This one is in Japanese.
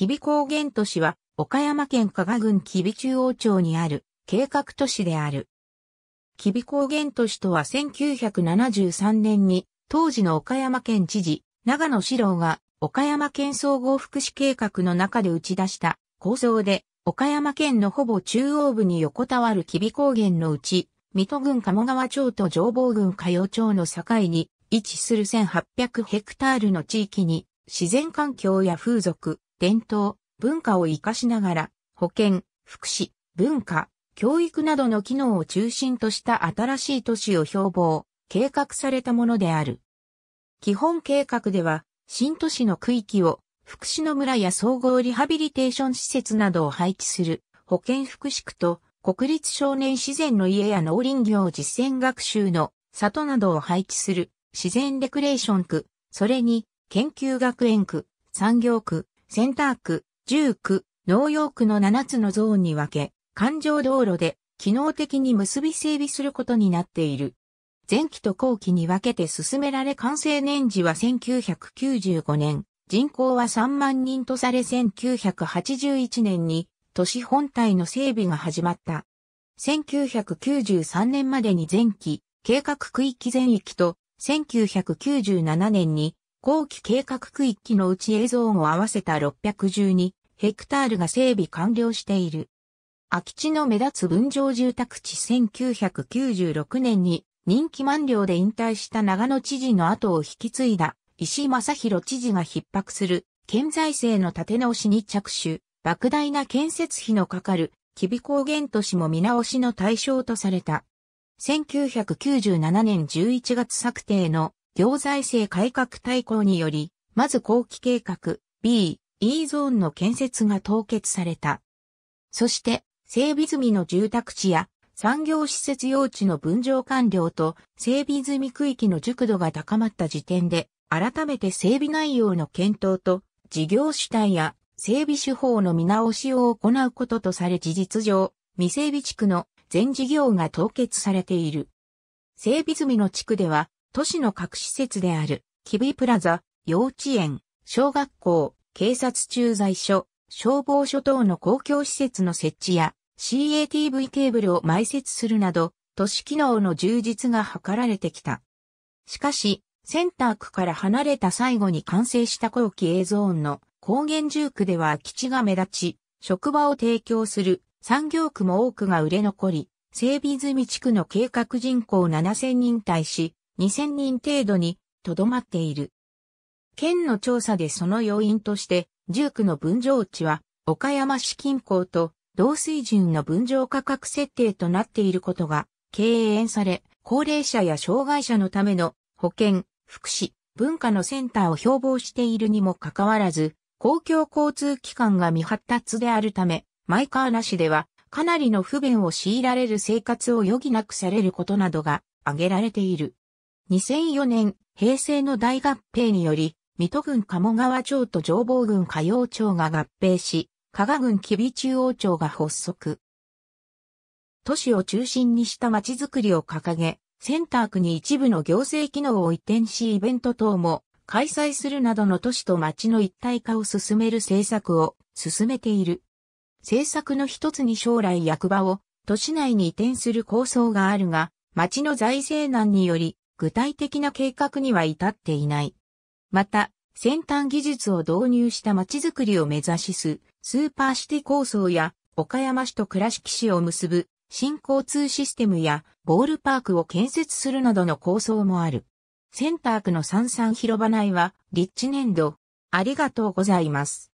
吉備高原都市は、岡山県加賀郡吉備中央町にある、計画都市である。吉備高原都市とは1973年に、当時の岡山県知事、長野志郎が、岡山県総合福祉計画の中で打ち出した構想で、岡山県のほぼ中央部に横たわる吉備高原のうち、水戸郡鴨川町と上房郡加代町の境に位置する1800ヘクタールの地域に、自然環境や風俗、伝統、文化を活かしながら、保健、福祉、文化、教育などの機能を中心とした新しい都市を標榜、計画されたものである。基本計画では、新都市の区域を、福祉の村や総合リハビリテーション施設などを配置する、保健福祉区と、国立少年自然の家や農林業実践学習の里などを配置する自然レクレーション区、それに研究学園区、産業区、センター区、1区、農用区の7つのゾーンに分け、環状道路で機能的に結び整備することになっている。前期と後期に分けて進められ完成年次は1995年、人口は3万人とされ1981年に都市本体の整備が始まった。1993年までに前期、計画区域全域と1997年に後期計画区域のうち映像を合わせた612ヘクタールが整備完了している。空き地の目立つ分譲住宅地1996年に任期満了で引退した長野知事の後を引き継いだ石正宏知事が逼迫する県財政の立て直しに着手、莫大な建設費のかかる吉備高原都市も見直しの対象とされた。1997年11月策定の行財政改革大綱により、まず後期計画 B、E ゾーンの建設が凍結された。そして、整備済みの住宅地や産業施設用地の分譲完了と整備済み区域の熟度が高まった時点で、改めて整備内容の検討と事業主体や整備手法の見直しを行うこととされ事実上、未整備地区の全事業が凍結されている。整備済みの地区では都市の各施設である、キビプラザ、幼稚園、小学校、警察駐在所、消防署等の公共施設の設置や CATV ケーブルを埋設するなど、都市機能の充実が図られてきた。しかし、センター区から離れた最後に完成した後期 A ゾーンの高原住区では基地が目立ち、職場を提供する産業区も多くが売れ残り、整備済み地区の計画人口7000人対し、2000人程度にとどまっている。県の調査でその要因として、住区の分譲地は岡山市近郊と同水準の分譲価格設定となっていることが敬遠され、高齢者や障害者のための保健、福祉、文化のセンターを標榜しているにもかかわらず、公共交通機関が未発達であるため、マイカーなしではかなりの不便を強いられる生活を余儀なくされることなどが挙げられている。2004年、平成の大合併により、水戸郡鴨川町と上房郡歌陽町が合併し、加賀郡吉備中央町が発足。都市を中心にした街づくりを掲げ、センター区に一部の行政機能を移転しイベント等も開催するなどの都市と町の一体化を進める政策を進めている。政策の一つに将来役場を都市内に移転する構想があるが、町の財政難により具体的な計画には至っていない。また、先端技術を導入した街づくりを目指しす、スーパーシティ構想や、岡山市と倉敷市を結ぶ新交通システムやボールパークを建設するなどの構想もある。センター区の三々広場内は立地年度。ありがとうございます。